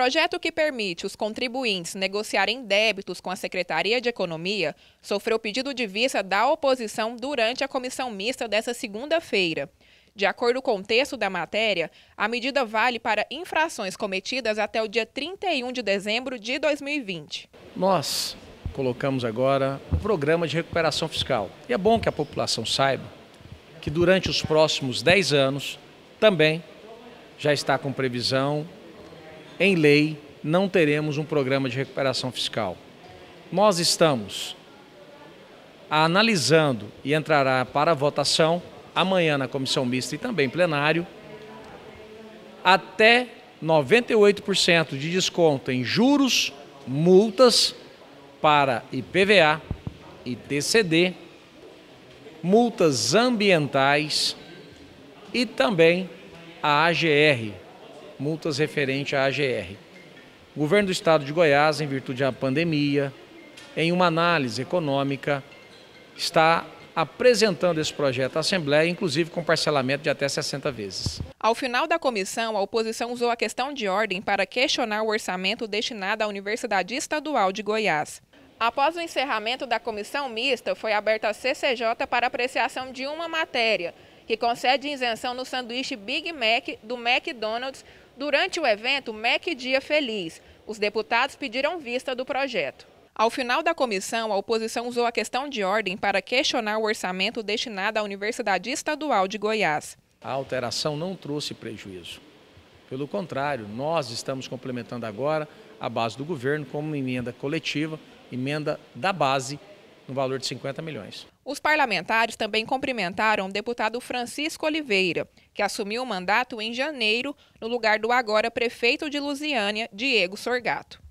projeto que permite os contribuintes negociarem débitos com a Secretaria de Economia sofreu pedido de vista da oposição durante a comissão mista desta segunda-feira. De acordo com o texto da matéria, a medida vale para infrações cometidas até o dia 31 de dezembro de 2020. Nós colocamos agora o um programa de recuperação fiscal. E é bom que a população saiba que durante os próximos 10 anos também já está com previsão em lei, não teremos um programa de recuperação fiscal. Nós estamos analisando e entrará para votação amanhã na comissão mista e também plenário até 98% de desconto em juros, multas para IPVA, ITCD, multas ambientais e também a AGR, multas referente à AGR. O governo do estado de Goiás, em virtude da pandemia, em uma análise econômica, está apresentando esse projeto à Assembleia, inclusive com parcelamento de até 60 vezes. Ao final da comissão, a oposição usou a questão de ordem para questionar o orçamento destinado à Universidade Estadual de Goiás. Após o encerramento da comissão mista, foi aberta a CCJ para apreciação de uma matéria, que concede isenção no sanduíche Big Mac do McDonald's durante o evento Mac Dia Feliz. Os deputados pediram vista do projeto. Ao final da comissão, a oposição usou a questão de ordem para questionar o orçamento destinado à Universidade Estadual de Goiás. A alteração não trouxe prejuízo. Pelo contrário, nós estamos complementando agora a base do governo como emenda coletiva, emenda da base no valor de 50 milhões. Os parlamentares também cumprimentaram o deputado Francisco Oliveira, que assumiu o mandato em janeiro no lugar do agora prefeito de Lusiânia, Diego Sorgato.